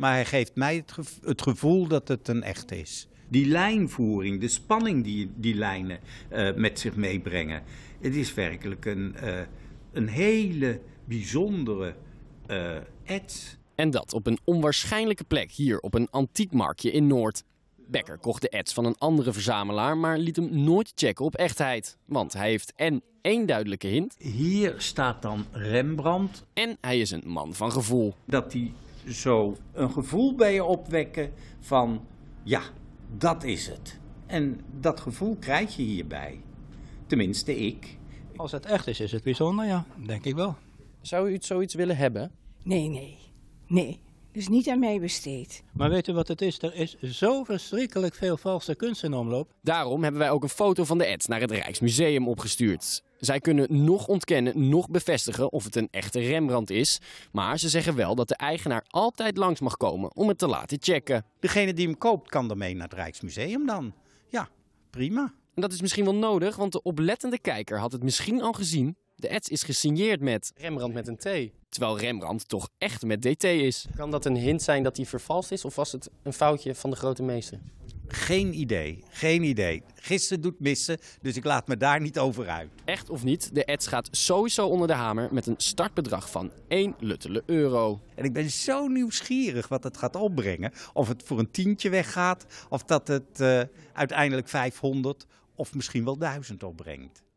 Maar hij geeft mij het, gevoel dat het een echt is. Die lijnvoering, de spanning die die lijnen eh, met zich meebrengen. Het is werkelijk een, eh, een hele bijzondere uh, ets. En dat op een onwaarschijnlijke plek hier op een antiekmarktje in Noord. Becker kocht de ads van een andere verzamelaar, maar liet hem nooit checken op echtheid. Want hij heeft en één duidelijke hint. Hier staat dan Rembrandt. En hij is een man van gevoel. Dat die zo een gevoel bij je opwekken van ja, dat is het. En dat gevoel krijg je hierbij. Tenminste, ik. Als het echt is, is het bijzonder, ja, denk ik wel. Zou u zoiets willen hebben? Nee, nee. Nee. Dus niet aan mij besteed. Maar weet u wat het is? Er is zo verschrikkelijk veel valse kunst in omloop. Daarom hebben wij ook een foto van de Eds naar het Rijksmuseum opgestuurd. Zij kunnen nog ontkennen, nog bevestigen of het een echte Rembrandt is. Maar ze zeggen wel dat de eigenaar altijd langs mag komen om het te laten checken. Degene die hem koopt kan ermee naar het Rijksmuseum dan. Ja, prima. En dat is misschien wel nodig, want de oplettende kijker had het misschien al gezien. De ads is gesigneerd met Rembrandt met een T. Terwijl Rembrandt toch echt met DT is. Kan dat een hint zijn dat hij vervalst is of was het een foutje van de grote meester? Geen idee, geen idee. Gisteren doet missen, dus ik laat me daar niet over uit. Echt of niet, de ads gaat sowieso onder de hamer met een startbedrag van 1 luttele euro. En ik ben zo nieuwsgierig wat het gaat opbrengen. Of het voor een tientje weggaat, of dat het eh, uiteindelijk 500 of misschien wel 1000 opbrengt.